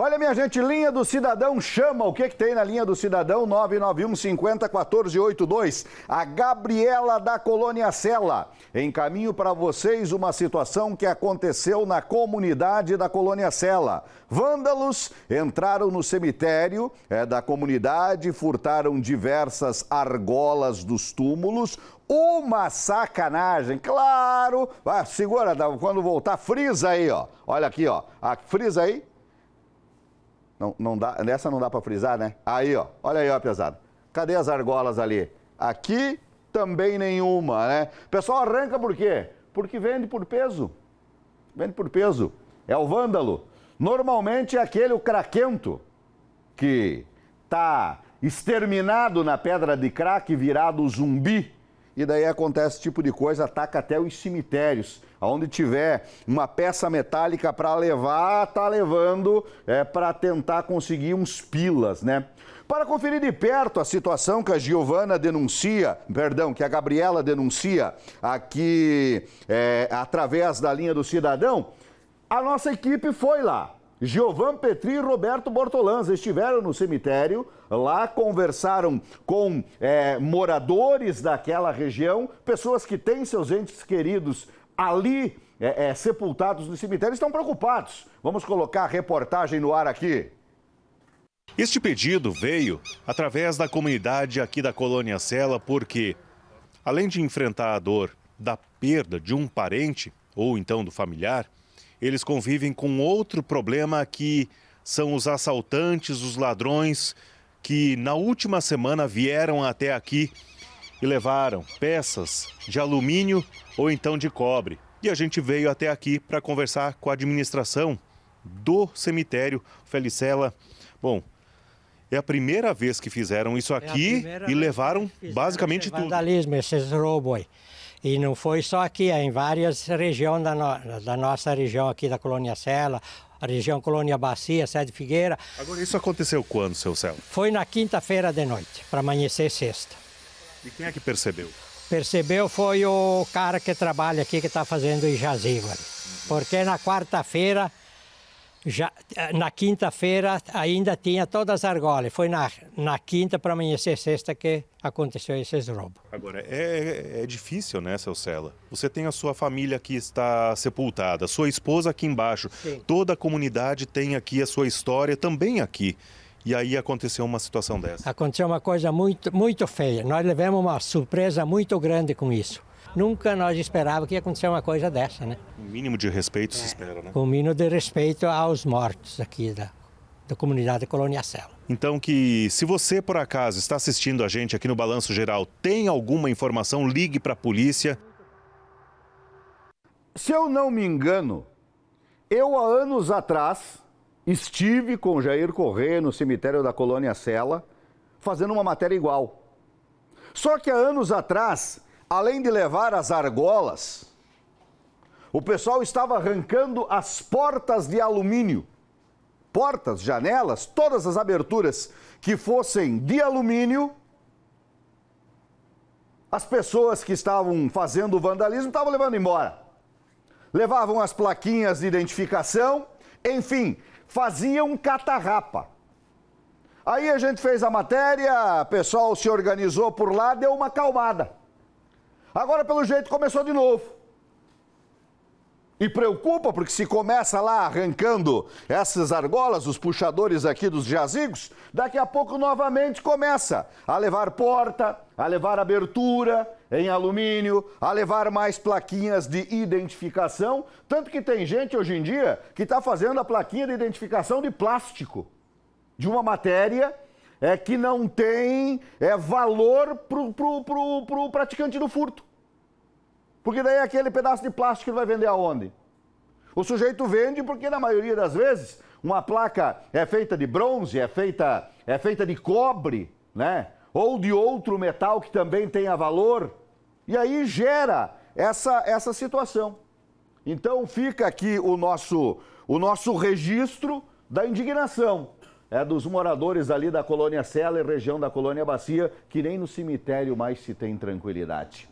Olha, minha gente, linha do cidadão chama. O que, que tem na linha do cidadão? 991 50 1482. A Gabriela da Colônia Sela. Encaminho para vocês uma situação que aconteceu na comunidade da Colônia Sela. Vândalos entraram no cemitério é, da comunidade, furtaram diversas argolas dos túmulos, uma sacanagem, claro. Ah, segura, quando voltar, frisa aí, ó. Olha aqui, ó. Ah, frisa aí. Não, não dá, nessa não dá para frisar, né? Aí, ó, olha aí, ó, pesado. Cadê as argolas ali? Aqui também nenhuma, né? pessoal arranca por quê? Porque vende por peso. Vende por peso. É o vândalo. Normalmente é aquele o craquento que tá exterminado na pedra de craque virado zumbi e daí acontece esse tipo de coisa, ataca até os cemitérios. Onde tiver uma peça metálica para levar, tá levando é, para tentar conseguir uns pilas, né? Para conferir de perto a situação que a Giovana denuncia, perdão, que a Gabriela denuncia aqui é, através da linha do cidadão, a nossa equipe foi lá. Giovan Petri e Roberto Bortolanza estiveram no cemitério, lá conversaram com é, moradores daquela região, pessoas que têm seus entes queridos ali é, é, sepultados no cemitério, estão preocupados. Vamos colocar a reportagem no ar aqui. Este pedido veio através da comunidade aqui da Colônia Sela, porque, além de enfrentar a dor da perda de um parente ou então do familiar, eles convivem com outro problema que são os assaltantes, os ladrões que na última semana vieram até aqui e levaram peças de alumínio ou então de cobre. E a gente veio até aqui para conversar com a administração do cemitério Felicela. Bom, é a primeira vez que fizeram isso é aqui é e levaram basicamente tudo. Vandalismo, esses roubos aí. E não foi só aqui, é em várias regiões da, no, da nossa região aqui da Colônia Sela, a região Colônia Bacia, Sede Figueira. Agora, isso aconteceu quando, seu Céu? Foi na quinta-feira de noite, para amanhecer sexta. E quem é que percebeu? Percebeu foi o cara que trabalha aqui, que está fazendo o jazigo. Uhum. Porque na quarta-feira já eh, na quinta-feira ainda tinha todas as argolas. Foi na, na quinta para amanhecer sexta que aconteceu esses roubos. Agora, é, é, é difícil, né, seu Sela? Você tem a sua família que está sepultada, sua esposa aqui embaixo. Sim. Toda a comunidade tem aqui a sua história também aqui. E aí aconteceu uma situação dessa. Aconteceu uma coisa muito, muito feia. Nós levamos uma surpresa muito grande com isso. Nunca nós esperávamos que ia acontecer uma coisa dessa, né? O mínimo de respeito é, se espera, né? O mínimo de respeito aos mortos aqui da, da comunidade Colônia Cela. Então que se você por acaso está assistindo a gente aqui no Balanço Geral, tem alguma informação, ligue para a polícia. Se eu não me engano, eu há anos atrás estive com Jair Corrêa no cemitério da Colônia Sela, fazendo uma matéria igual. Só que há anos atrás além de levar as argolas, o pessoal estava arrancando as portas de alumínio. Portas, janelas, todas as aberturas que fossem de alumínio. As pessoas que estavam fazendo vandalismo estavam levando embora. Levavam as plaquinhas de identificação, enfim, faziam catarrapa. Aí a gente fez a matéria, o pessoal se organizou por lá, deu uma calmada. Agora, pelo jeito, começou de novo. E preocupa, porque se começa lá arrancando essas argolas, os puxadores aqui dos jazigos, daqui a pouco novamente começa a levar porta, a levar abertura em alumínio, a levar mais plaquinhas de identificação. Tanto que tem gente hoje em dia que está fazendo a plaquinha de identificação de plástico, de uma matéria é que não tem é, valor para o pro, pro, pro praticante do furto. Porque daí é aquele pedaço de plástico ele vai vender aonde? O sujeito vende porque na maioria das vezes uma placa é feita de bronze, é feita, é feita de cobre, né? Ou de outro metal que também tenha valor. E aí gera essa, essa situação. Então fica aqui o nosso, o nosso registro da indignação é, dos moradores ali da colônia Sela e região da colônia Bacia, que nem no cemitério mais se tem tranquilidade.